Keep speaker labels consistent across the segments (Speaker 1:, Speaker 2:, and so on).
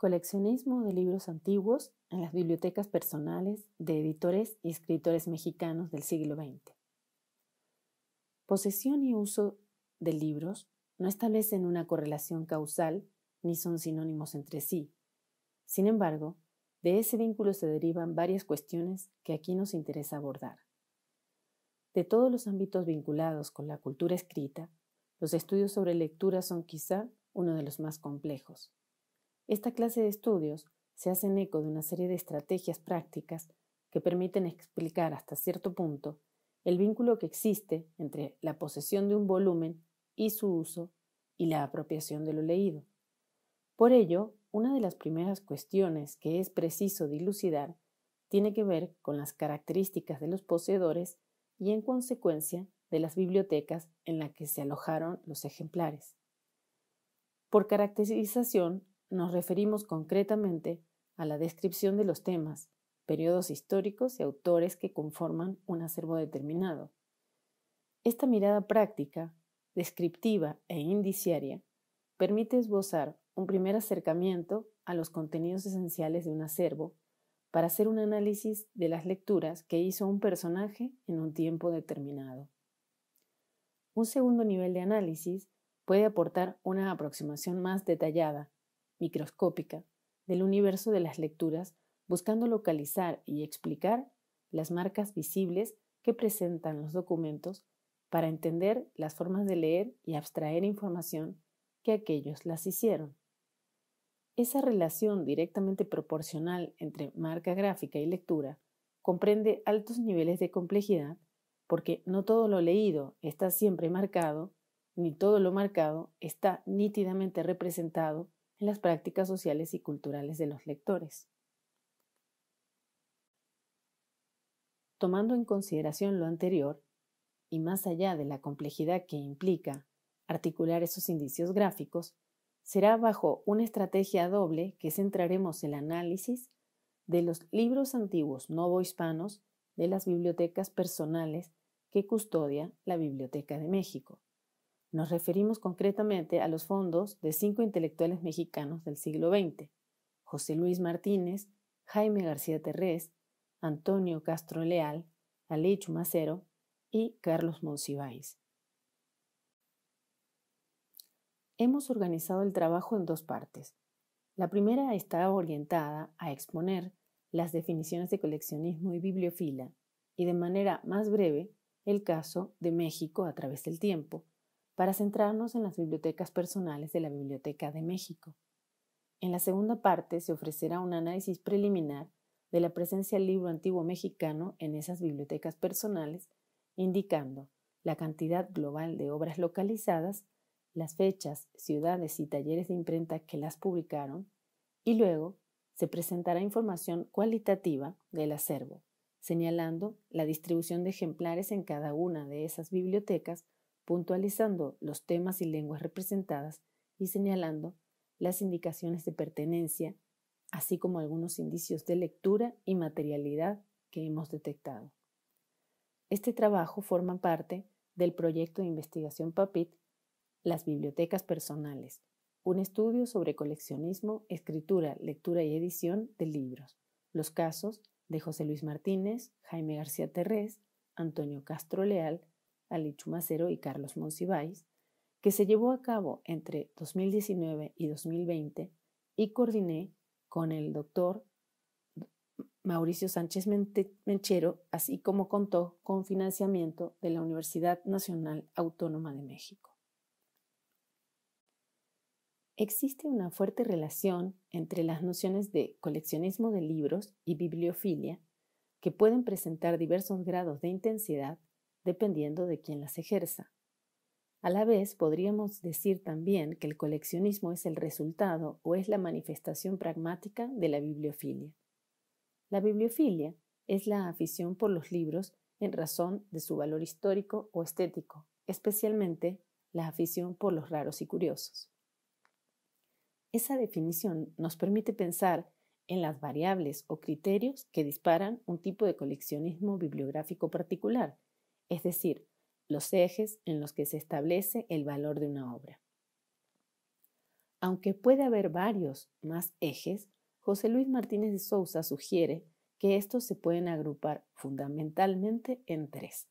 Speaker 1: Coleccionismo de libros antiguos en las bibliotecas personales de editores y escritores mexicanos del siglo XX. Posesión y uso de libros no establecen una correlación causal ni son sinónimos entre sí. Sin embargo, de ese vínculo se derivan varias cuestiones que aquí nos interesa abordar. De todos los ámbitos vinculados con la cultura escrita, los estudios sobre lectura son quizá uno de los más complejos. Esta clase de estudios se hacen eco de una serie de estrategias prácticas que permiten explicar hasta cierto punto el vínculo que existe entre la posesión de un volumen y su uso y la apropiación de lo leído. Por ello, una de las primeras cuestiones que es preciso dilucidar tiene que ver con las características de los poseedores y en consecuencia de las bibliotecas en las que se alojaron los ejemplares. Por caracterización, nos referimos concretamente a la descripción de los temas, periodos históricos y autores que conforman un acervo determinado. Esta mirada práctica, descriptiva e indiciaria permite esbozar un primer acercamiento a los contenidos esenciales de un acervo para hacer un análisis de las lecturas que hizo un personaje en un tiempo determinado. Un segundo nivel de análisis puede aportar una aproximación más detallada microscópica, del universo de las lecturas, buscando localizar y explicar las marcas visibles que presentan los documentos para entender las formas de leer y abstraer información que aquellos las hicieron. Esa relación directamente proporcional entre marca gráfica y lectura comprende altos niveles de complejidad porque no todo lo leído está siempre marcado, ni todo lo marcado está nítidamente representado en las prácticas sociales y culturales de los lectores. Tomando en consideración lo anterior, y más allá de la complejidad que implica articular esos indicios gráficos, será bajo una estrategia doble que centraremos el análisis de los libros antiguos novohispanos de las bibliotecas personales que custodia la Biblioteca de México. Nos referimos concretamente a los fondos de cinco intelectuales mexicanos del siglo XX, José Luis Martínez, Jaime García Terrés, Antonio Castro Leal, Alejo Macero y Carlos Monsiváis. Hemos organizado el trabajo en dos partes. La primera está orientada a exponer las definiciones de coleccionismo y bibliofila y de manera más breve el caso de México a través del tiempo para centrarnos en las bibliotecas personales de la Biblioteca de México. En la segunda parte se ofrecerá un análisis preliminar de la presencia del libro antiguo mexicano en esas bibliotecas personales, indicando la cantidad global de obras localizadas, las fechas, ciudades y talleres de imprenta que las publicaron, y luego se presentará información cualitativa del acervo, señalando la distribución de ejemplares en cada una de esas bibliotecas puntualizando los temas y lenguas representadas y señalando las indicaciones de pertenencia, así como algunos indicios de lectura y materialidad que hemos detectado. Este trabajo forma parte del proyecto de investigación PAPIT, Las Bibliotecas Personales, un estudio sobre coleccionismo, escritura, lectura y edición de libros, los casos de José Luis Martínez, Jaime García Terrés, Antonio Castro Leal, Ali Chumacero y Carlos Monsiváis, que se llevó a cabo entre 2019 y 2020 y coordiné con el doctor Mauricio Sánchez Menchero, así como contó con financiamiento de la Universidad Nacional Autónoma de México. Existe una fuerte relación entre las nociones de coleccionismo de libros y bibliofilia, que pueden presentar diversos grados de intensidad dependiendo de quién las ejerza. A la vez, podríamos decir también que el coleccionismo es el resultado o es la manifestación pragmática de la bibliofilia. La bibliofilia es la afición por los libros en razón de su valor histórico o estético, especialmente la afición por los raros y curiosos. Esa definición nos permite pensar en las variables o criterios que disparan un tipo de coleccionismo bibliográfico particular, es decir, los ejes en los que se establece el valor de una obra. Aunque puede haber varios más ejes, José Luis Martínez de Sousa sugiere que estos se pueden agrupar fundamentalmente en tres,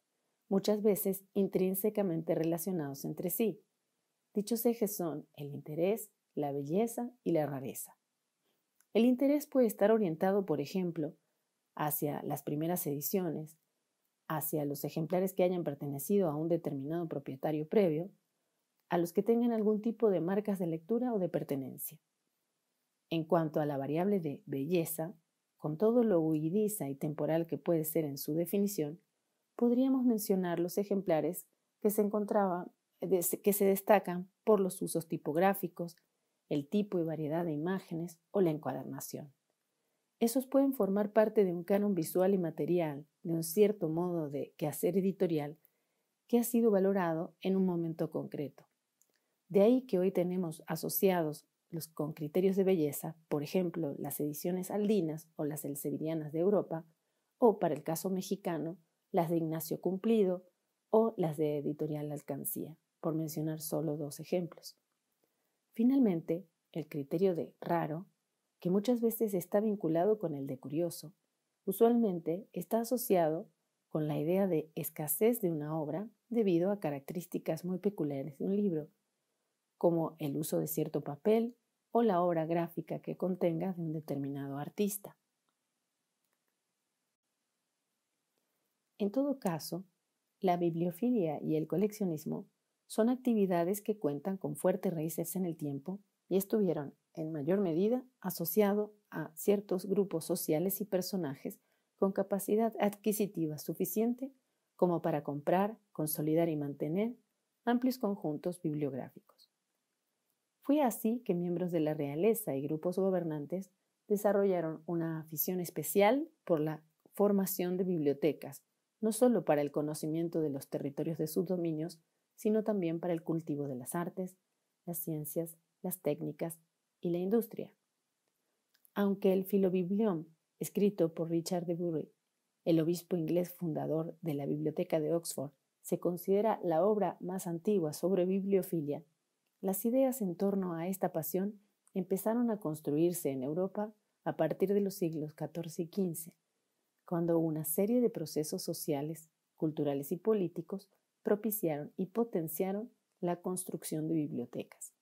Speaker 1: muchas veces intrínsecamente relacionados entre sí. Dichos ejes son el interés, la belleza y la rareza. El interés puede estar orientado, por ejemplo, hacia las primeras ediciones, hacia los ejemplares que hayan pertenecido a un determinado propietario previo, a los que tengan algún tipo de marcas de lectura o de pertenencia. En cuanto a la variable de belleza, con todo lo huidiza y temporal que puede ser en su definición, podríamos mencionar los ejemplares que se encontraban que se destacan por los usos tipográficos, el tipo y variedad de imágenes o la encuadernación. Esos pueden formar parte de un canon visual y material, de un cierto modo de quehacer editorial, que ha sido valorado en un momento concreto. De ahí que hoy tenemos asociados los con criterios de belleza, por ejemplo, las ediciones aldinas o las Elsevillanas de Europa, o para el caso mexicano, las de Ignacio Cumplido o las de Editorial Alcancía, por mencionar solo dos ejemplos. Finalmente, el criterio de raro muchas veces está vinculado con el de curioso, usualmente está asociado con la idea de escasez de una obra debido a características muy peculiares de un libro, como el uso de cierto papel o la obra gráfica que contenga de un determinado artista. En todo caso, la bibliofilia y el coleccionismo son actividades que cuentan con fuertes raíces en el tiempo y estuvieron en mayor medida asociados a ciertos grupos sociales y personajes con capacidad adquisitiva suficiente como para comprar, consolidar y mantener amplios conjuntos bibliográficos. Fue así que miembros de la realeza y grupos gobernantes desarrollaron una afición especial por la formación de bibliotecas, no solo para el conocimiento de los territorios de sus dominios, sino también para el cultivo de las artes, las ciencias las técnicas y la industria. Aunque el Filobiblión, escrito por Richard de Bury, el obispo inglés fundador de la Biblioteca de Oxford, se considera la obra más antigua sobre bibliofilia, las ideas en torno a esta pasión empezaron a construirse en Europa a partir de los siglos XIV y XV, cuando una serie de procesos sociales, culturales y políticos propiciaron y potenciaron la construcción de bibliotecas.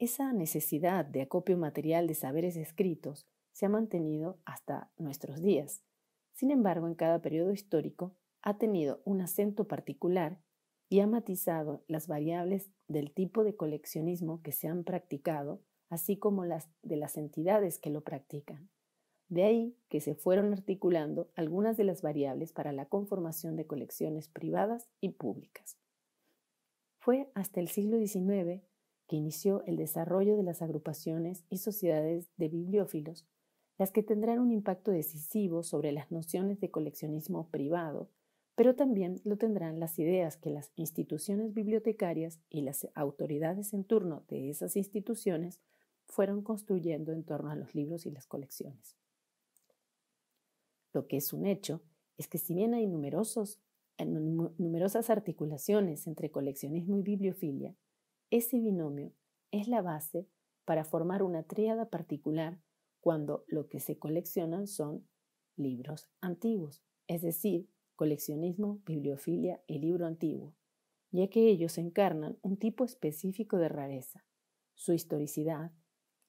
Speaker 1: Esa necesidad de acopio material de saberes escritos se ha mantenido hasta nuestros días. Sin embargo, en cada periodo histórico ha tenido un acento particular y ha matizado las variables del tipo de coleccionismo que se han practicado, así como las de las entidades que lo practican. De ahí que se fueron articulando algunas de las variables para la conformación de colecciones privadas y públicas. Fue hasta el siglo XIX que inició el desarrollo de las agrupaciones y sociedades de bibliófilos, las que tendrán un impacto decisivo sobre las nociones de coleccionismo privado, pero también lo tendrán las ideas que las instituciones bibliotecarias y las autoridades en turno de esas instituciones fueron construyendo en torno a los libros y las colecciones. Lo que es un hecho es que si bien hay eh, numerosas articulaciones entre coleccionismo y bibliofilia, ese binomio es la base para formar una tríada particular cuando lo que se coleccionan son libros antiguos, es decir, coleccionismo, bibliofilia y libro antiguo, ya que ellos encarnan un tipo específico de rareza. Su historicidad,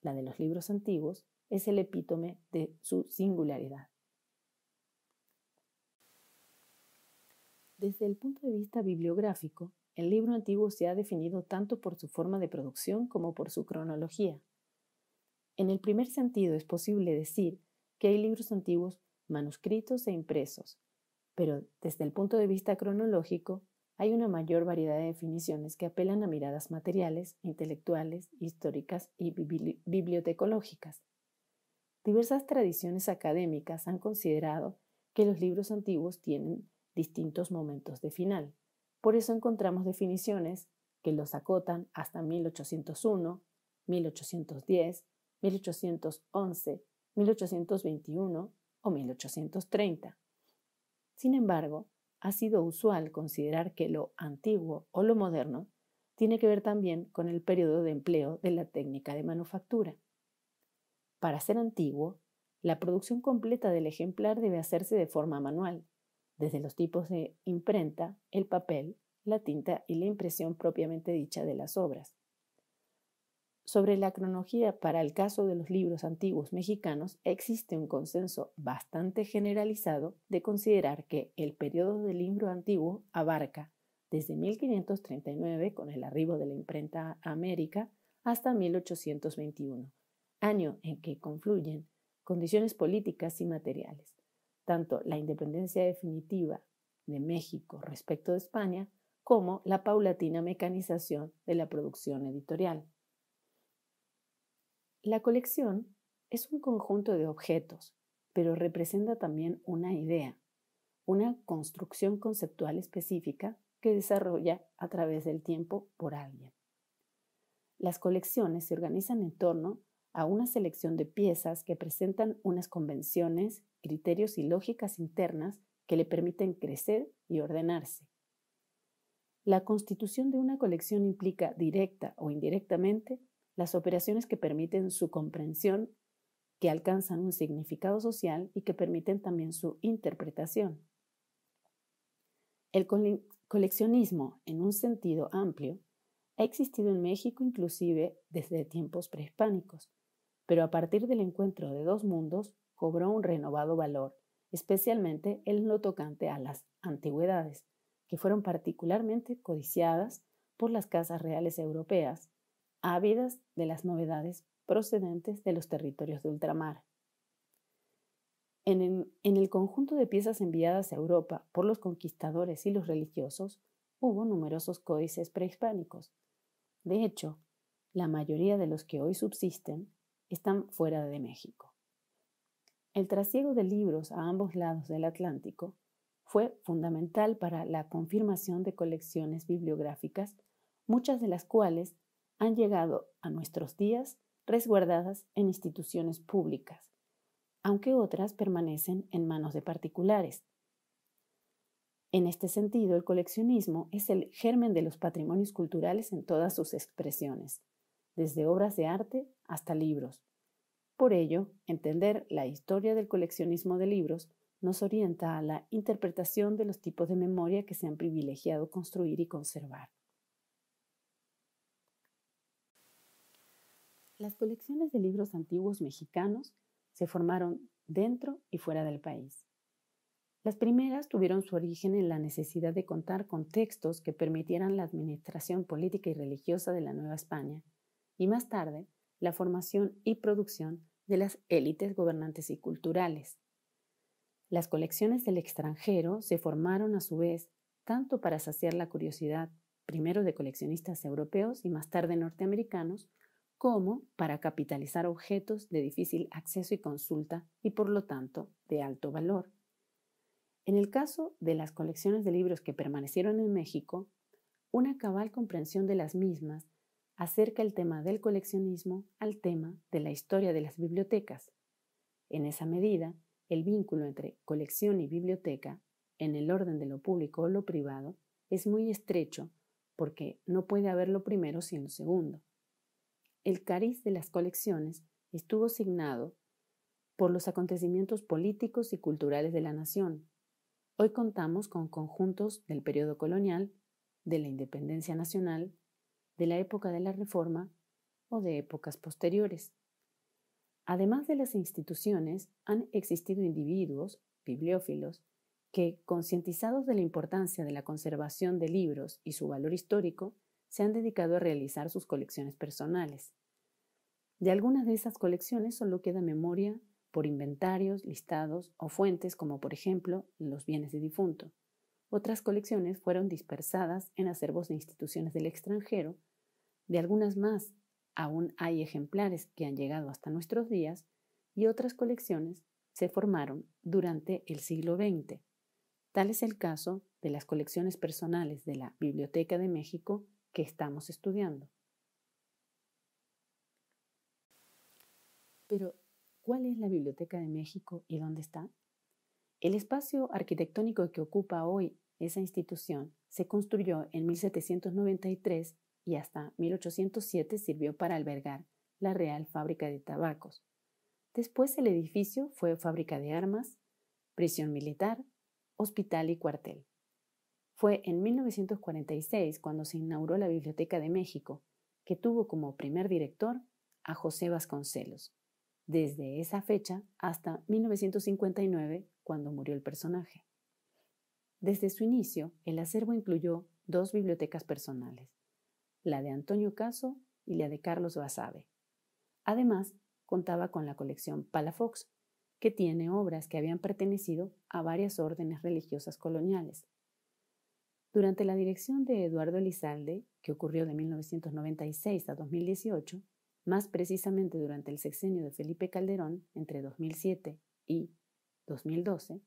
Speaker 1: la de los libros antiguos, es el epítome de su singularidad. Desde el punto de vista bibliográfico, el libro antiguo se ha definido tanto por su forma de producción como por su cronología. En el primer sentido es posible decir que hay libros antiguos manuscritos e impresos, pero desde el punto de vista cronológico hay una mayor variedad de definiciones que apelan a miradas materiales, intelectuales, históricas y bibliotecológicas. Diversas tradiciones académicas han considerado que los libros antiguos tienen distintos momentos de final. Por eso encontramos definiciones que los acotan hasta 1801, 1810, 1811, 1821 o 1830. Sin embargo, ha sido usual considerar que lo antiguo o lo moderno tiene que ver también con el periodo de empleo de la técnica de manufactura. Para ser antiguo, la producción completa del ejemplar debe hacerse de forma manual, desde los tipos de imprenta, el papel, la tinta y la impresión propiamente dicha de las obras. Sobre la cronología para el caso de los libros antiguos mexicanos existe un consenso bastante generalizado de considerar que el periodo del libro antiguo abarca desde 1539 con el arribo de la imprenta a América hasta 1821, año en que confluyen condiciones políticas y materiales tanto la independencia definitiva de México respecto de España como la paulatina mecanización de la producción editorial. La colección es un conjunto de objetos, pero representa también una idea, una construcción conceptual específica que desarrolla a través del tiempo por alguien. Las colecciones se organizan en torno a a una selección de piezas que presentan unas convenciones, criterios y lógicas internas que le permiten crecer y ordenarse. La constitución de una colección implica directa o indirectamente las operaciones que permiten su comprensión, que alcanzan un significado social y que permiten también su interpretación. El coleccionismo, en un sentido amplio, ha existido en México inclusive desde tiempos prehispánicos, pero a partir del encuentro de dos mundos cobró un renovado valor, especialmente en lo tocante a las antigüedades, que fueron particularmente codiciadas por las casas reales europeas, ávidas de las novedades procedentes de los territorios de ultramar. En el, en el, conjunto de piezas enviadas a Europa por los conquistadores y los religiosos, hubo numerosos códices prehispánicos. De hecho, la mayoría de los que hoy subsisten están fuera de México. El trasiego de libros a ambos lados del Atlántico fue fundamental para la confirmación de colecciones bibliográficas, muchas de las cuales han llegado a nuestros días resguardadas en instituciones públicas, aunque otras permanecen en manos de particulares. En este sentido, el coleccionismo es el germen de los patrimonios culturales en todas sus expresiones desde obras de arte hasta libros. Por ello, entender la historia del coleccionismo de libros nos orienta a la interpretación de los tipos de memoria que se han privilegiado construir y conservar. Las colecciones de libros antiguos mexicanos se formaron dentro y fuera del país. Las primeras tuvieron su origen en la necesidad de contar con textos que permitieran la administración política y religiosa de la Nueva España y más tarde la formación y producción de las élites gobernantes y culturales. Las colecciones del extranjero se formaron a su vez tanto para saciar la curiosidad primero de coleccionistas europeos y más tarde norteamericanos, como para capitalizar objetos de difícil acceso y consulta y por lo tanto de alto valor. En el caso de las colecciones de libros que permanecieron en México, una cabal comprensión de las mismas acerca el tema del coleccionismo al tema de la historia de las bibliotecas. En esa medida, el vínculo entre colección y biblioteca, en el orden de lo público o lo privado, es muy estrecho porque no puede haber lo primero sin lo segundo. El cariz de las colecciones estuvo signado por los acontecimientos políticos y culturales de la nación. Hoy contamos con conjuntos del periodo colonial, de la independencia nacional, de la época de la Reforma o de épocas posteriores. Además de las instituciones, han existido individuos, bibliófilos, que, concientizados de la importancia de la conservación de libros y su valor histórico, se han dedicado a realizar sus colecciones personales. De algunas de esas colecciones solo queda memoria por inventarios, listados o fuentes como por ejemplo los bienes de difunto. Otras colecciones fueron dispersadas en acervos de instituciones del extranjero de algunas más aún hay ejemplares que han llegado hasta nuestros días y otras colecciones se formaron durante el siglo XX. Tal es el caso de las colecciones personales de la Biblioteca de México que estamos estudiando. Pero, ¿cuál es la Biblioteca de México y dónde está? El espacio arquitectónico que ocupa hoy esa institución se construyó en 1793 y hasta 1807 sirvió para albergar la Real Fábrica de Tabacos. Después el edificio fue fábrica de armas, prisión militar, hospital y cuartel. Fue en 1946 cuando se inauguró la Biblioteca de México, que tuvo como primer director a José Vasconcelos, desde esa fecha hasta 1959, cuando murió el personaje. Desde su inicio, el acervo incluyó dos bibliotecas personales, la de Antonio Caso y la de Carlos Basabe. Además, contaba con la colección Palafox, que tiene obras que habían pertenecido a varias órdenes religiosas coloniales. Durante la dirección de Eduardo Elizalde, que ocurrió de 1996 a 2018, más precisamente durante el sexenio de Felipe Calderón entre 2007 y 2012,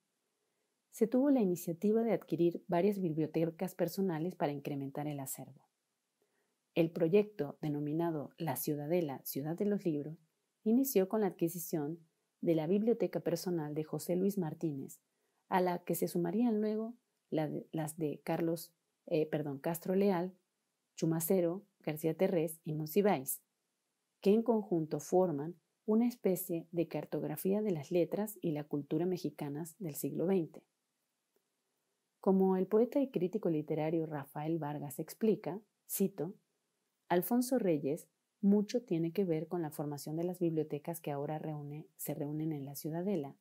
Speaker 1: se tuvo la iniciativa de adquirir varias bibliotecas personales para incrementar el acervo. El proyecto, denominado La Ciudadela, Ciudad de los Libros, inició con la adquisición de la biblioteca personal de José Luis Martínez, a la que se sumarían luego las de Carlos, eh, perdón, Castro Leal, Chumacero, García Terrés y Monsiváis, que en conjunto forman una especie de cartografía de las letras y la cultura mexicanas del siglo XX. Como el poeta y crítico literario Rafael Vargas explica, cito, Alfonso Reyes mucho tiene que ver con la formación de las bibliotecas que ahora se reúnen en la Ciudadela,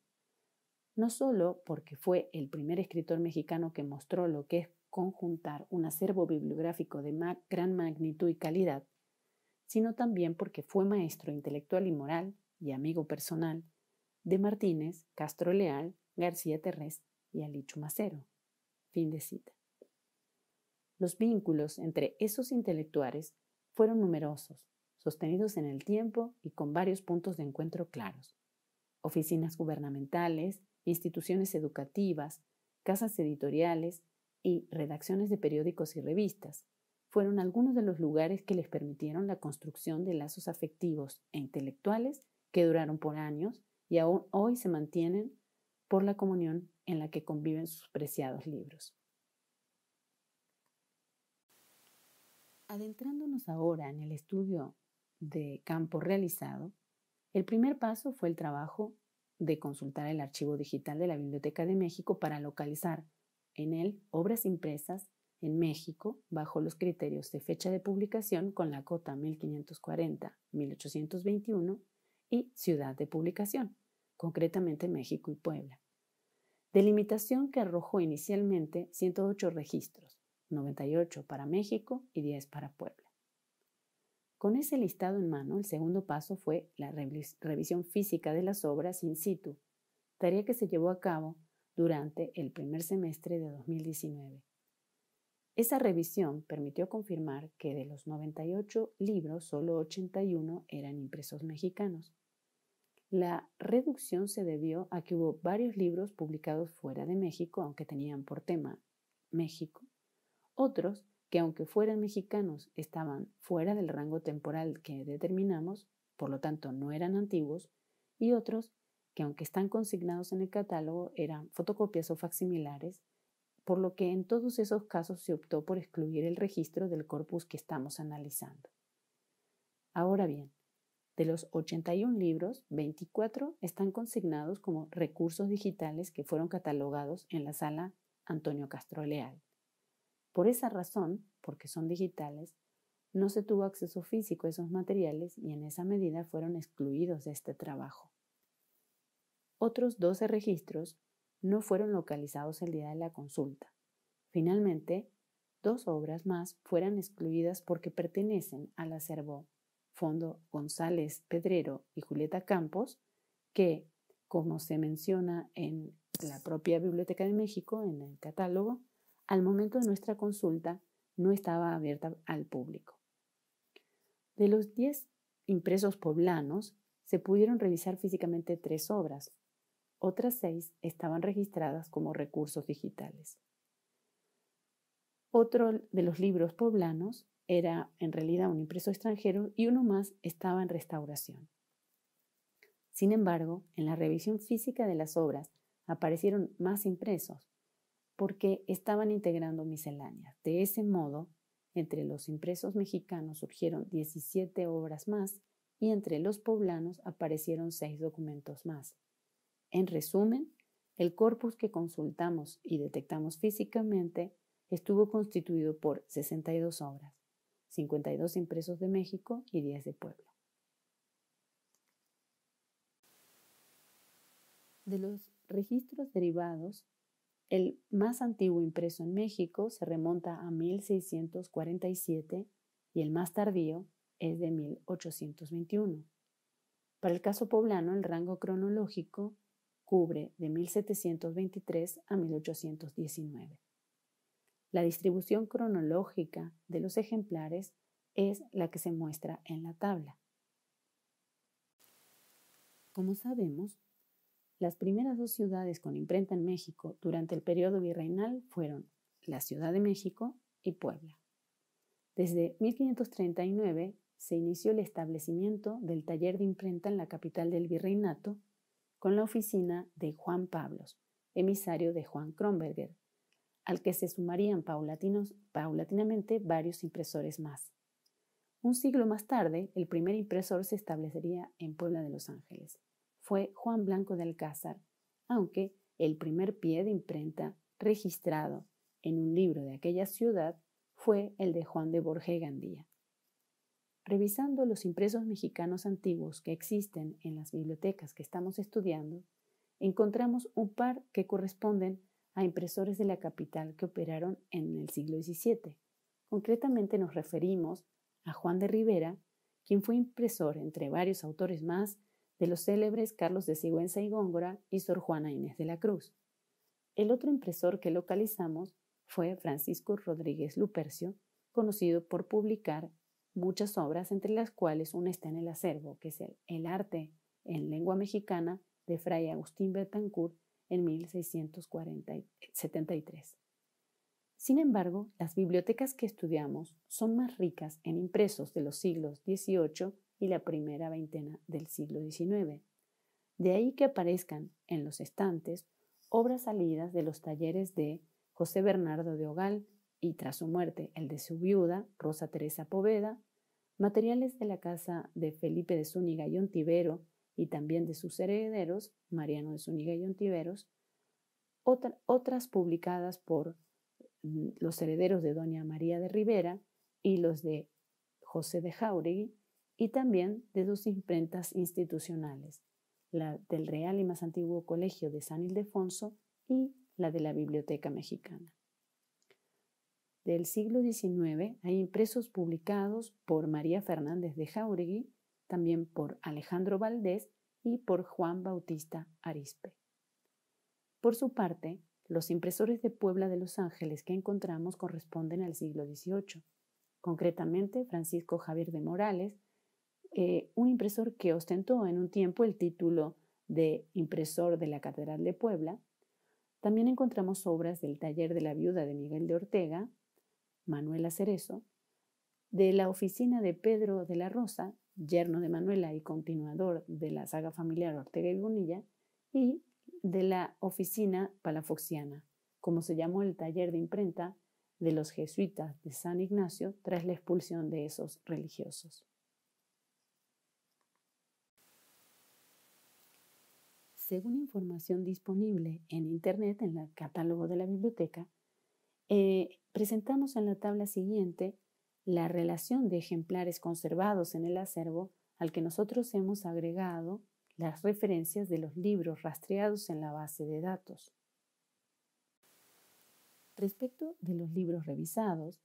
Speaker 1: no solo porque fue el primer escritor mexicano que mostró lo que es conjuntar un acervo bibliográfico de gran magnitud y calidad, sino también porque fue maestro intelectual y moral y amigo personal de Martínez, Castro Leal, García Terrés y Alicho Macero. Fin de cita. Los vínculos entre esos intelectuales fueron numerosos, sostenidos en el tiempo y con varios puntos de encuentro claros. Oficinas gubernamentales, instituciones educativas, casas editoriales y redacciones de periódicos y revistas fueron algunos de los lugares que les permitieron la construcción de lazos afectivos e intelectuales que duraron por años y aún hoy se mantienen por la comunión en la que conviven sus preciados libros. Adentrándonos ahora en el estudio de campo realizado, el primer paso fue el trabajo de consultar el archivo digital de la Biblioteca de México para localizar en él obras impresas en México bajo los criterios de fecha de publicación con la cota 1540-1821 y ciudad de publicación, concretamente México y Puebla. Delimitación que arrojó inicialmente 108 registros, 98 para México y 10 para Puebla. Con ese listado en mano, el segundo paso fue la revisión física de las obras in situ, tarea que se llevó a cabo durante el primer semestre de 2019. Esa revisión permitió confirmar que de los 98 libros, solo 81 eran impresos mexicanos. La reducción se debió a que hubo varios libros publicados fuera de México, aunque tenían por tema México, otros, que aunque fueran mexicanos, estaban fuera del rango temporal que determinamos, por lo tanto no eran antiguos, y otros, que aunque están consignados en el catálogo, eran fotocopias o facsimilares, por lo que en todos esos casos se optó por excluir el registro del corpus que estamos analizando. Ahora bien, de los 81 libros, 24 están consignados como recursos digitales que fueron catalogados en la sala Antonio Castro Leal. Por esa razón, porque son digitales, no se tuvo acceso físico a esos materiales y en esa medida fueron excluidos de este trabajo. Otros 12 registros no fueron localizados el día de la consulta. Finalmente, dos obras más fueron excluidas porque pertenecen al acervo Fondo González Pedrero y Julieta Campos, que, como se menciona en la propia Biblioteca de México, en el catálogo, al momento de nuestra consulta no estaba abierta al público. De los 10 impresos poblanos, se pudieron revisar físicamente tres obras. Otras seis estaban registradas como recursos digitales. Otro de los libros poblanos era en realidad un impreso extranjero y uno más estaba en restauración. Sin embargo, en la revisión física de las obras aparecieron más impresos, porque estaban integrando misceláneas. De ese modo, entre los impresos mexicanos surgieron 17 obras más y entre los poblanos aparecieron seis documentos más. En resumen, el corpus que consultamos y detectamos físicamente estuvo constituido por 62 obras, 52 impresos de México y 10 de Puebla. De los registros derivados el más antiguo impreso en México se remonta a 1647 y el más tardío es de 1821. Para el caso poblano, el rango cronológico cubre de 1723 a 1819. La distribución cronológica de los ejemplares es la que se muestra en la tabla. Como sabemos, las primeras dos ciudades con imprenta en México durante el periodo virreinal fueron la Ciudad de México y Puebla. Desde 1539 se inició el establecimiento del taller de imprenta en la capital del virreinato con la oficina de Juan Pablos, emisario de Juan Kronberger, al que se sumarían paulatinamente varios impresores más. Un siglo más tarde, el primer impresor se establecería en Puebla de Los Ángeles fue Juan Blanco de Alcázar, aunque el primer pie de imprenta registrado en un libro de aquella ciudad fue el de Juan de Borja Gandía. Revisando los impresos mexicanos antiguos que existen en las bibliotecas que estamos estudiando, encontramos un par que corresponden a impresores de la capital que operaron en el siglo XVII. Concretamente nos referimos a Juan de Rivera, quien fue impresor entre varios autores más de los célebres Carlos de Sigüenza y Góngora y Sor Juana Inés de la Cruz. El otro impresor que localizamos fue Francisco Rodríguez Lupercio, conocido por publicar muchas obras, entre las cuales una está en el acervo, que es el, arte en lengua mexicana de Fray Agustín Bertancourt en 1673. Sin embargo, las bibliotecas que estudiamos son más ricas en impresos de los siglos XVIII y la primera veintena del siglo XIX. De ahí que aparezcan en los estantes obras salidas de los talleres de José Bernardo de Ogal y tras su muerte el de su viuda, Rosa Teresa Poveda, materiales de la casa de Felipe de Zúñiga y Ontivero y también de sus herederos, Mariano de Zúñiga y Ontiveros, otras publicadas por mm, los herederos de Doña María de Rivera y los de José de Jauregui, y también de dos imprentas institucionales, la del Real y más antiguo Colegio de San Ildefonso y la de la Biblioteca Mexicana. Del siglo XIX hay impresos publicados por María Fernández de Jauregui, también por Alejandro Valdés y por Juan Bautista Arispe. Por su parte, los impresores de Puebla de Los Ángeles que encontramos corresponden al siglo XVIII, concretamente Francisco Javier de Morales, eh, un impresor que ostentó en un tiempo el título de impresor de la Catedral de Puebla. También encontramos obras del taller de la viuda de Miguel de Ortega, Manuela Cerezo, de la oficina de Pedro de la Rosa, yerno de Manuela y continuador de la saga familiar Ortega y Bonilla, y de la oficina palafoxiana, como se llamó el taller de imprenta de los jesuitas de San Ignacio tras la expulsión de esos religiosos. según información disponible en Internet, en el catálogo de la biblioteca, eh, presentamos en la tabla siguiente la relación de ejemplares conservados en el acervo al que nosotros hemos agregado las referencias de los libros rastreados en la base de datos. Respecto de los libros revisados,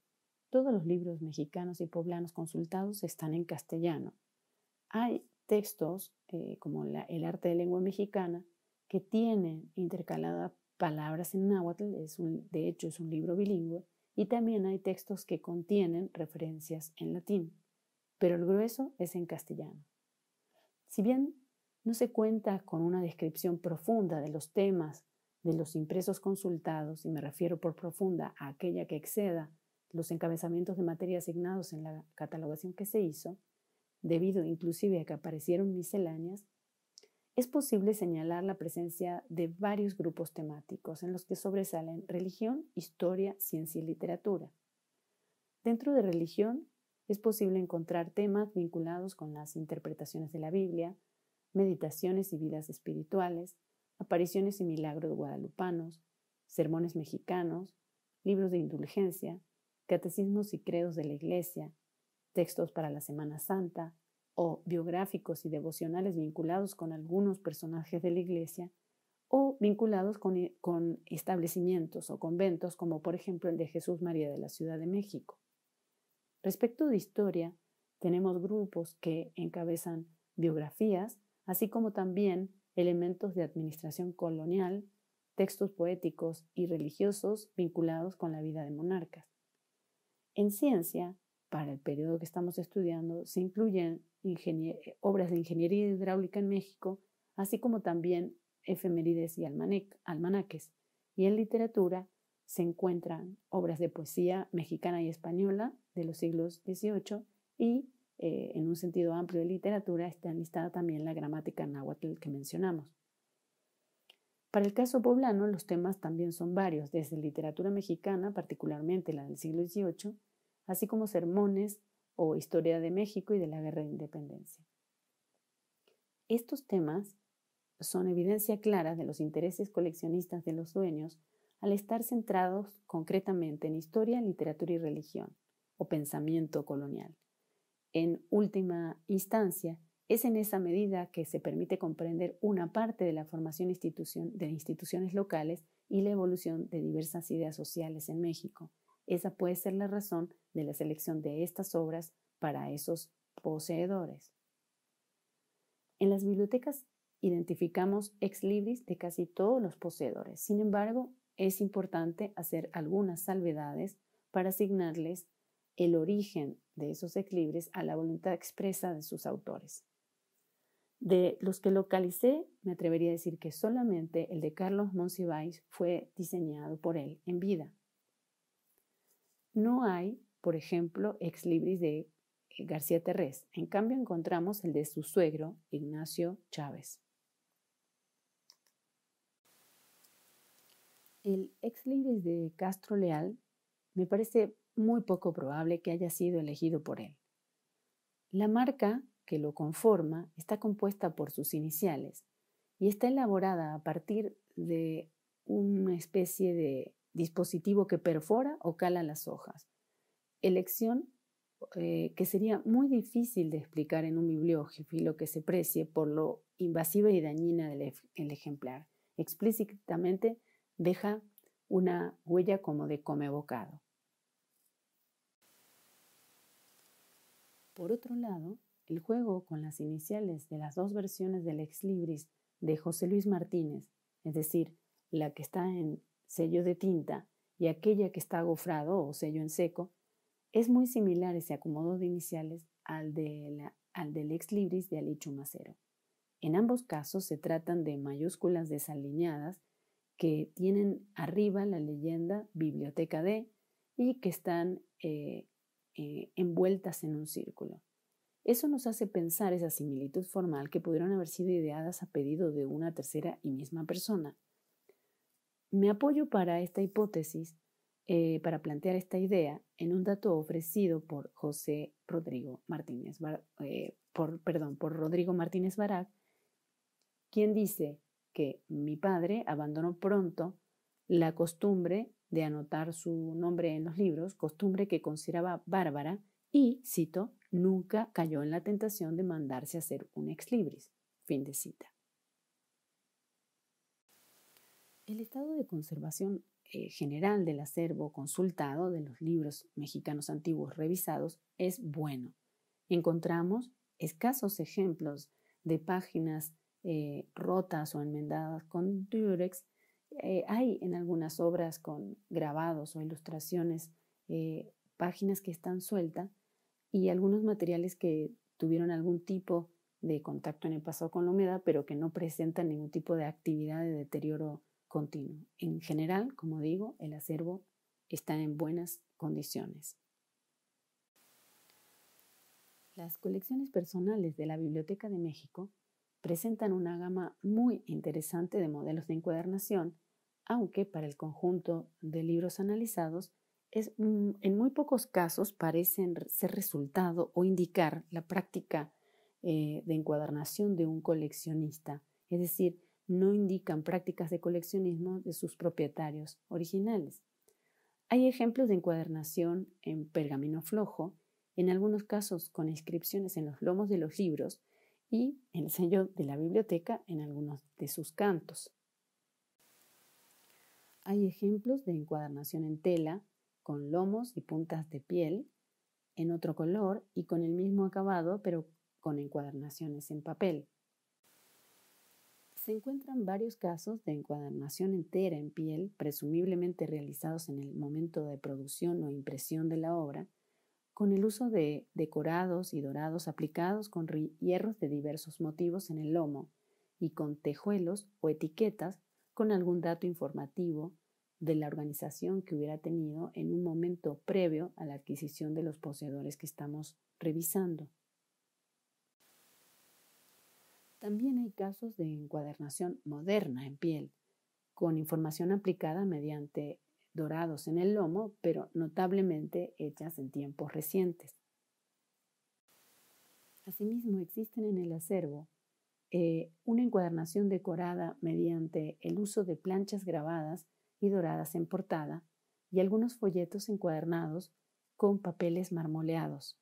Speaker 1: todos los libros mexicanos y poblanos consultados están en castellano. Hay textos eh, como el arte de lengua mexicana que tienen intercaladas palabras en náhuatl, de hecho es un libro bilingüe, y también hay textos que contienen referencias en latín, pero el grueso es en castellano. Si bien no se cuenta con una descripción profunda de los temas de los impresos consultados, y me refiero por profunda a aquella que exceda los encabezamientos de materia asignados en la catalogación que se hizo, debido inclusive a que aparecieron misceláneas, es posible señalar la presencia de varios grupos temáticos en los que sobresalen religión, historia, ciencia y literatura. Dentro de religión es posible encontrar temas vinculados con las interpretaciones de la Biblia, meditaciones y vidas espirituales, apariciones y milagros guadalupanos, sermones mexicanos, libros de indulgencia, catecismos y credos de la Iglesia, textos para la Semana Santa o biográficos y devocionales vinculados con algunos personajes de la Iglesia o vinculados eh, con, establecimientos o conventos como por ejemplo el de Jesús María de la Ciudad de México. Respecto de historia, tenemos grupos que encabezan biografías, así como también elementos de administración colonial, textos poéticos y religiosos vinculados con la vida de monarcas. En ciencia, para el periodo que estamos estudiando se incluyen eh, obras de ingeniería hidráulica en México, así como también efemérides y almanaques. Y en literatura se encuentran obras de poesía mexicana y española de los siglos XVIII y eh, en un sentido amplio de literatura está listada también la gramática náhuatl que mencionamos. Para el caso poblano, los temas también son varios, desde literatura mexicana, particularmente la del siglo XVIII, así como sermones o historia de México y de la Guerra de Independencia. Estos temas son evidencia clara de los intereses coleccionistas de los dueños al estar centrados concretamente en historia, literatura y religión, o pensamiento colonial. En última instancia, es en esa medida que se permite comprender una parte de la formación de instituciones locales y la evolución de diversas ideas sociales en México, esa puede ser la razón de la selección de estas obras para esos poseedores. En las bibliotecas identificamos ex libris de casi todos los poseedores. Sin embargo, es importante hacer algunas salvedades para asignarles el origen de esos ex libris a la voluntad expresa de sus autores. De los que localicé, me atrevería a decir que solamente el de Carlos Monsiváis fue diseñado por él en vida. No hay, por ejemplo, ex libris de eh, García Terrés. En cambio, encontramos el de su suegro, Ignacio Chávez. El ex libris de Castro Leal me parece muy poco probable que haya sido elegido por él. La marca que lo conforma está compuesta por sus iniciales y está elaborada a partir de una especie de dispositivo que perfora o cala las hojas. Elección eh, que sería muy difícil de explicar en un lo que se precie por lo invasiva y dañina del ejemplar. Explícitamente deja una huella como de come bocado. Por otro lado, el juego con las iniciales de las dos versiones del ex libris de José Luis Martínez, es decir, la que está en sello de tinta y aquella que está gofrado o sello en seco, es muy similar ese acomodo de iniciales al, de al del ex libris de Alicho Macero. En ambos casos se tratan de mayúsculas desalineadas que tienen arriba la leyenda biblioteca d y que están eh, eh, envueltas en un círculo. Eso nos hace pensar esa similitud formal que pudieron haber sido ideadas a pedido de una tercera y misma persona, me apoyo para esta hipótesis, eh, para plantear esta idea, en un dato ofrecido por José Rodrigo Martínez, eh, por, perdón, por Rodrigo Martínez Barak, quien dice que mi padre abandonó pronto la costumbre de anotar su nombre en los libros, costumbre que consideraba bárbara y, cito, nunca cayó en la tentación de mandarse a hacer un ex libris. Fin de cita. El estado de conservación eh, general del acervo consultado de los libros mexicanos antiguos revisados es bueno. Encontramos escasos ejemplos de páginas eh, rotas o enmendadas con durex. Eh, hay en algunas obras con grabados o ilustraciones páginas que están sueltas y algunos materiales que tuvieron algún tipo de contacto en el pasado con la humedad, pero que no presentan ningún tipo de actividad de deterioro continuo. En general, como digo, el acervo está en buenas condiciones. Las colecciones personales de la Biblioteca de México presentan una gama muy interesante de modelos de encuadernación, aunque para el conjunto de libros analizados es, en muy pocos casos parecen ser resultado o indicar la práctica eh, de encuadernación de un coleccionista. Es decir, no indican prácticas de coleccionismo de sus propietarios originales. Hay ejemplos de encuadernación en pergamino flojo, en algunos casos con inscripciones en los lomos de los libros y el sello de la biblioteca en algunos de sus cantos. Hay ejemplos de encuadernación en tela, con lomos y puntas de piel, en otro color y con el mismo acabado, pero con encuadernaciones en papel se encuentran varios casos de encuadernación entera en piel, presumiblemente realizados en el momento de producción o impresión de la obra, con el uso de decorados y dorados aplicados con hierros de diversos motivos en el lomo y con tejuelos o etiquetas con algún dato informativo de la organización que hubiera tenido en un momento previo a la adquisición de los poseedores que estamos revisando. También hay casos de encuadernación moderna en piel, con información aplicada mediante dorados en el lomo, pero notablemente hechas en tiempos recientes. Asimismo, existen en el acervo eh, una encuadernación decorada mediante el uso de planchas grabadas y doradas en portada y algunos folletos encuadernados con papeles marmoleados.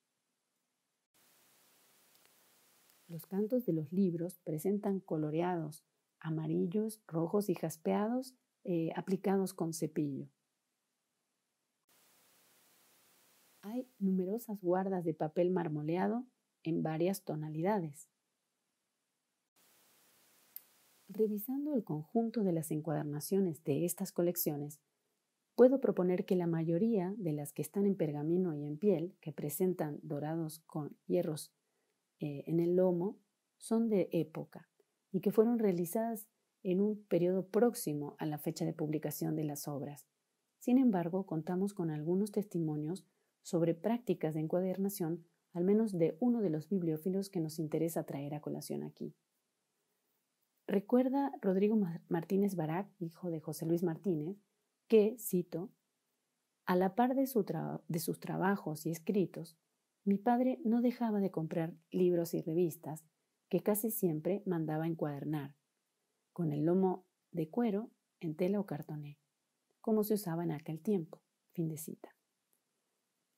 Speaker 1: Los cantos de los libros presentan coloreados, amarillos, rojos y jaspeados eh, aplicados con cepillo. Hay numerosas guardas de papel marmoleado en varias tonalidades. Revisando el conjunto de las encuadernaciones de estas colecciones, puedo proponer que la mayoría de las que están en pergamino y en piel, que presentan dorados con hierros eh, en el lomo son de época y que fueron realizadas en un periodo próximo a la fecha de publicación de las obras. Sin embargo, contamos con algunos testimonios sobre prácticas de encuadernación, al menos de uno de los bibliófilos que nos interesa traer a colación aquí. Recuerda Rodrigo Martínez Barak, hijo de José Luis Martínez, que, cito, a la par de sus trabajos y escritos, mi padre no dejaba de comprar libros y revistas que casi siempre mandaba encuadernar, con el lomo de cuero en tela o cartoné, como se usaba en aquel tiempo. Fin de cita.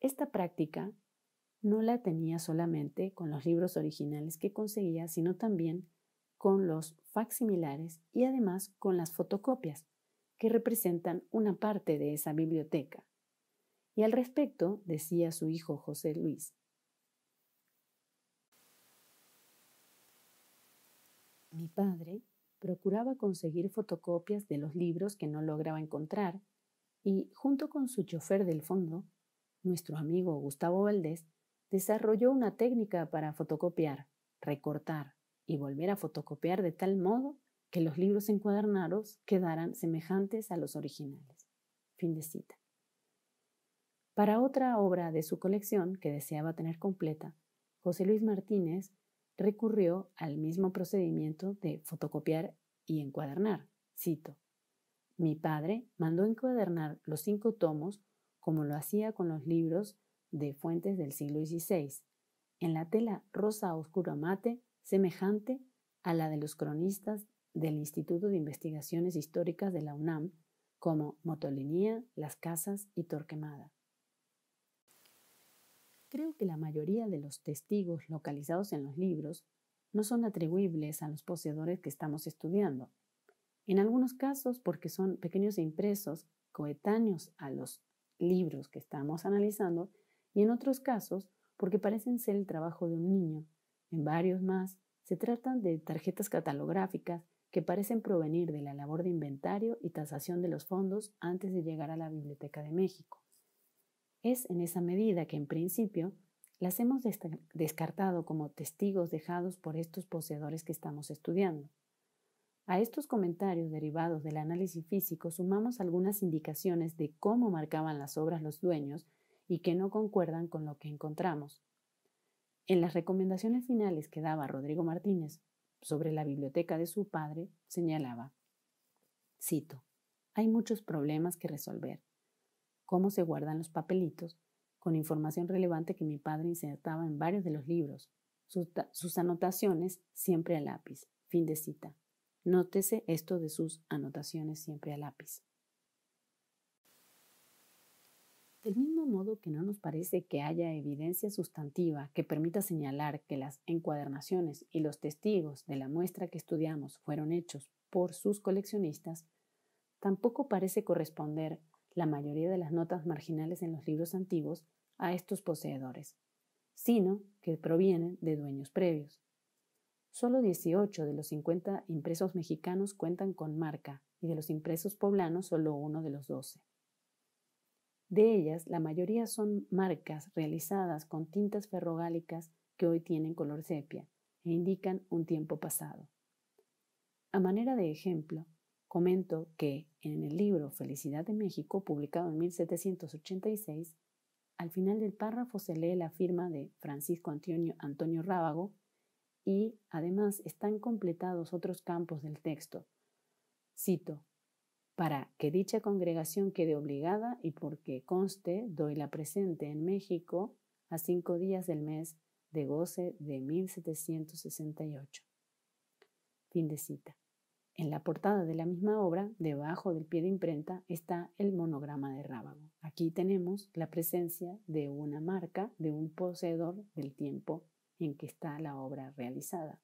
Speaker 1: Esta práctica no la tenía solamente con los libros originales que conseguía, sino también con los facsimilares y además con las fotocopias, que representan una parte de esa biblioteca. Y al respecto decía su hijo José Luis, Mi padre procuraba conseguir fotocopias de los libros que no lograba encontrar y, junto con su chofer del fondo, nuestro amigo Gustavo Valdés, desarrolló una técnica para fotocopiar, recortar y volver a fotocopiar de tal modo que los libros encuadernados quedaran semejantes a los originales. Fin de cita. Para otra obra de su colección que deseaba tener completa, José Luis Martínez recurrió al mismo procedimiento de fotocopiar y encuadernar. Cito, mi padre mandó encuadernar los cinco tomos como lo hacía con los libros de fuentes del siglo XVI, en la tela rosa oscuro mate semejante a la de los cronistas del Instituto de Investigaciones Históricas de la UNAM, como Motolinía, Las Casas y Torquemada. Creo que la mayoría de los testigos localizados en los libros no son atribuibles a los poseedores que estamos estudiando. En algunos casos porque son pequeños e impresos coetáneos a los libros que estamos analizando y en otros casos porque parecen ser el trabajo de un niño. En varios más se tratan de tarjetas catalográficas que parecen provenir de la labor de inventario y tasación de los fondos antes de llegar a la Biblioteca de México. Es en esa medida que en principio las hemos descartado como testigos dejados por estos poseedores que estamos estudiando. A estos comentarios derivados del análisis físico sumamos algunas indicaciones de cómo marcaban las obras los dueños y que no concuerdan con lo que encontramos. En las recomendaciones finales que daba Rodrigo Martínez sobre la biblioteca de su padre, señalaba, cito, hay muchos problemas que resolver cómo se guardan los papelitos, con información relevante que mi padre insertaba en varios de los libros, sus, anotaciones siempre a lápiz. Fin de cita. Nótese esto de sus anotaciones siempre a lápiz. Del mismo modo que no nos parece que haya evidencia sustantiva que permita señalar que las encuadernaciones y los testigos de la muestra que estudiamos fueron hechos por sus coleccionistas, tampoco parece corresponder la mayoría de las notas marginales en los libros antiguos, a estos poseedores, sino que provienen de dueños previos. Solo 18 de los 50 impresos mexicanos cuentan con marca y de los impresos poblanos solo uno de los 12. De ellas, la mayoría son marcas realizadas con tintas ferrogálicas que hoy tienen color sepia e indican un tiempo pasado. A manera de ejemplo, Comento que en el libro Felicidad de México, publicado en 1786, al final del párrafo se lee la firma de Francisco Antonio, Antonio Rábago y además están completados otros campos del texto. Cito, para que dicha congregación quede obligada y porque conste, doy la presente en México a cinco días del mes de goce de 1768. Fin de cita. En la portada de la misma obra, debajo del pie de imprenta, está el monograma de Rábago. Aquí tenemos la presencia de una marca de un poseedor del tiempo en que está la obra realizada.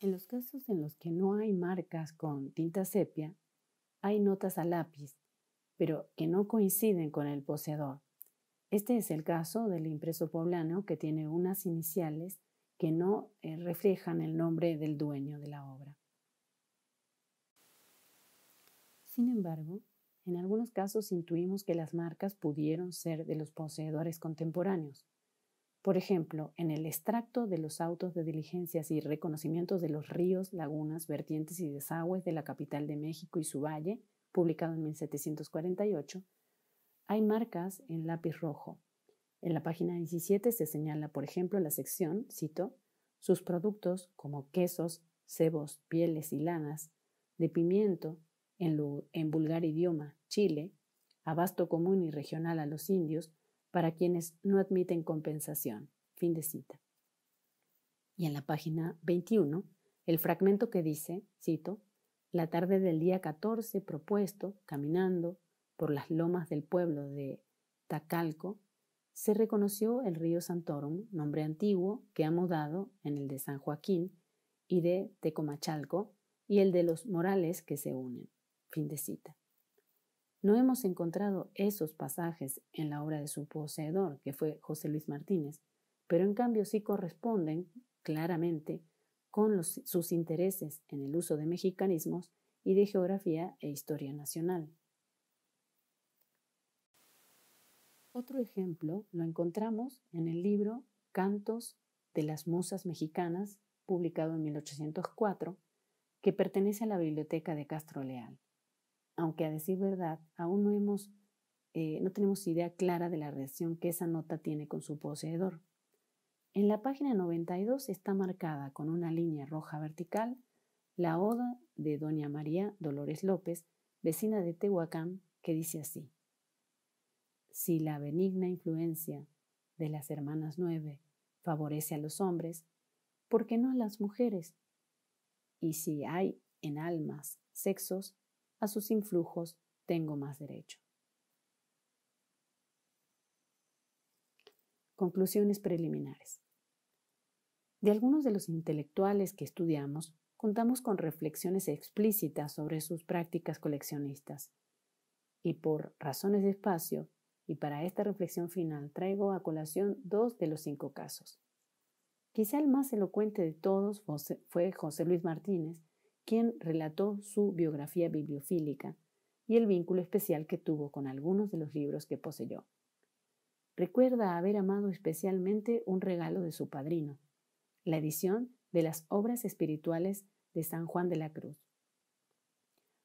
Speaker 1: En los casos en los que no hay marcas con tinta sepia, hay notas a lápiz, pero que no coinciden con el poseedor. Este es el caso del impreso poblano que tiene unas iniciales que no eh, reflejan el nombre del dueño de la obra. Sin embargo, en algunos casos intuimos que las marcas pudieron ser de los poseedores contemporáneos. Por ejemplo, en el extracto de los autos de diligencias y reconocimientos de los ríos, lagunas, vertientes y desagües de la capital de México y su valle, publicado en 1748, hay marcas en lápiz rojo. En la página 17 se señala, por ejemplo, la sección, cito, sus productos como quesos, cebos, pieles y lanas, de pimiento, en, en vulgar idioma, Chile, abasto común y regional a los indios, para quienes no admiten compensación. Fin de cita. Y en la página 21, el fragmento que dice, cito, la tarde del día 14 propuesto, caminando, por las lomas del pueblo de Tacalco, se reconoció el río Santorum, nombre antiguo que ha mudado en el de San Joaquín y de Tecomachalco y el de los Morales que se unen. Fin de cita. No hemos encontrado esos pasajes en la obra de su poseedor, que fue José Luis Martínez, pero en cambio sí corresponden claramente con sus intereses en el uso de mexicanismos y de geografía e historia nacional. Otro ejemplo lo encontramos en el libro Cantos de las Musas Mexicanas, publicado en 1804, que pertenece a la biblioteca de Castro Leal. Aunque a decir verdad, aún no eh, no tenemos idea clara de la relación que esa nota tiene con su poseedor. En la página 92 está marcada con una línea roja vertical la oda de doña María Dolores López, vecina de Tehuacán, que dice así si la benigna influencia de las hermanas nueve favorece a los hombres, ¿por qué no a las mujeres? Y si hay en almas sexos, a sus influjos tengo más derecho. Conclusiones preliminares. De algunos de los intelectuales que estudiamos, contamos con reflexiones explícitas sobre sus prácticas coleccionistas, y por razones de espacio y para esta reflexión final traigo a colación dos de los cinco casos. Quizá el más elocuente de todos fue José Luis Martínez, quien relató su biografía bibliofílica y el vínculo especial que tuvo con algunos de los libros que poseyó. Recuerda haber amado especialmente un regalo de su padrino, la edición de las obras espirituales de San Juan de la Cruz.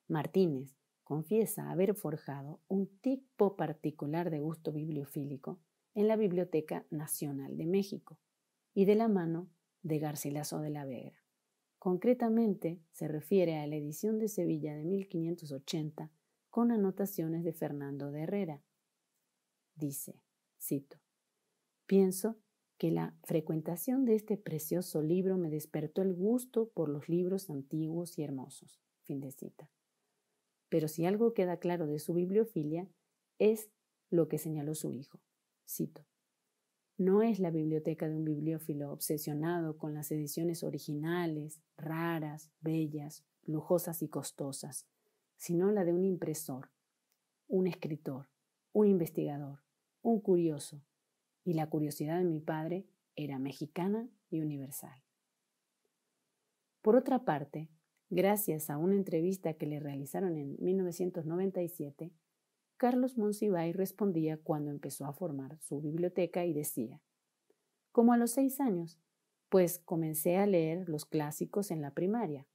Speaker 1: Martínez, confiesa haber forjado un tipo particular de gusto bibliofílico en la Biblioteca Nacional de México y de la mano de Garcilaso de la Vega. Concretamente se refiere a la edición de Sevilla de 1580 con anotaciones de Fernando de Herrera. Dice, cito, pienso que la frecuentación de este precioso libro me despertó el gusto por los libros antiguos y hermosos. Fin de cita. Pero si algo queda claro de su bibliofilia, es lo que señaló su hijo. Cito. No es la biblioteca de un bibliófilo obsesionado con las ediciones originales, raras, bellas, lujosas y costosas, sino la de un impresor, un escritor, un investigador, un curioso. Y la curiosidad de mi padre era mexicana y universal. Por otra parte, Gracias a una entrevista que le realizaron en 1997, Carlos Monsiváis respondía cuando empezó a formar su biblioteca y decía, como a los seis años, pues comencé a leer los clásicos en la primaria.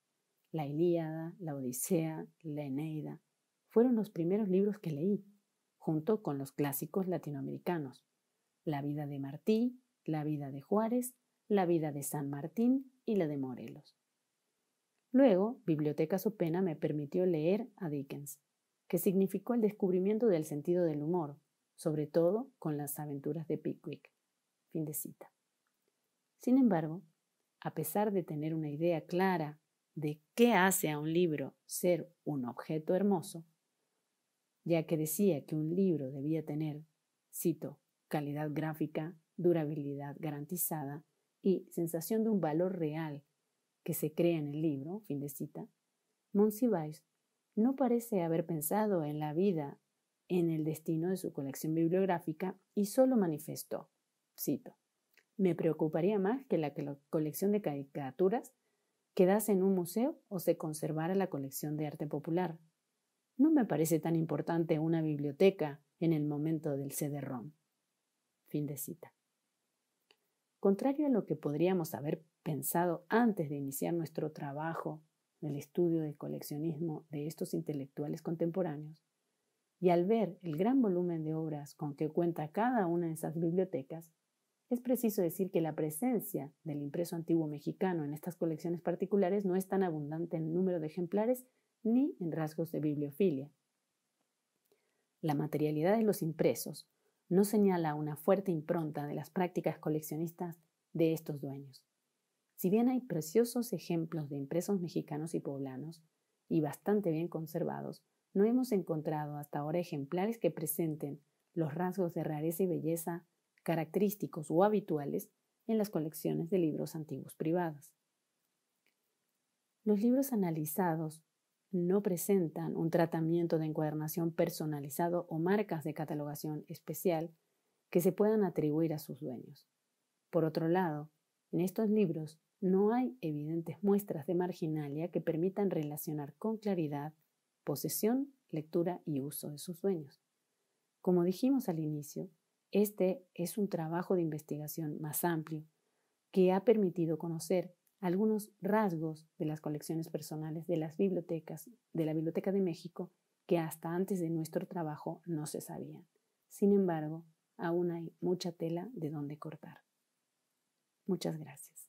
Speaker 1: La Ilíada, la Odisea, la Eneida fueron los primeros libros que leí, junto con los clásicos latinoamericanos. La vida de Martí, la vida de Juárez, la vida de San Martín y la de Morelos. Luego, Biblioteca Sopena me permitió leer a Dickens, que significó el descubrimiento del sentido del humor, sobre todo con las aventuras de Pickwick. Fin de cita. Sin embargo, a pesar de tener una idea clara de qué hace a un libro ser un objeto hermoso, ya que decía que un libro debía tener, cito, calidad gráfica, durabilidad garantizada y sensación de un valor real que se crea en el libro, fin de cita, Monsiváis no parece haber pensado en la vida, en el destino de su colección bibliográfica y solo manifestó, cito, me preocuparía más que la colección de caricaturas quedase en un museo o se conservara la colección de arte popular. No me parece tan importante una biblioteca en el momento del CD-ROM. Fin de cita. Contrario a lo que podríamos haber pensado antes de iniciar nuestro trabajo del el estudio de coleccionismo de estos intelectuales contemporáneos, y al ver el gran volumen de obras con que cuenta cada una de esas bibliotecas, es preciso decir que la presencia del impreso antiguo mexicano en estas colecciones particulares no es tan abundante en número de ejemplares ni en rasgos de bibliofilia. La materialidad de los impresos no señala una fuerte impronta de las prácticas coleccionistas de estos dueños. Si bien hay preciosos ejemplos de impresos mexicanos y poblanos, y bastante bien conservados, no hemos encontrado hasta ahora ejemplares que presenten los rasgos de rareza y belleza característicos o habituales en las colecciones de libros antiguos privados. Los libros analizados no presentan un tratamiento de encuadernación personalizado o marcas de catalogación especial que se puedan atribuir a sus dueños. Por otro lado, en estos libros no hay evidentes muestras de marginalia que permitan relacionar con claridad posesión, lectura y uso de sus dueños. Como dijimos al inicio, este es un trabajo de investigación más amplio que ha permitido conocer algunos rasgos de las colecciones personales de las bibliotecas de la Biblioteca de México que hasta antes de nuestro trabajo no se sabían. Sin embargo, aún hay mucha tela de donde cortar. Muchas gracias.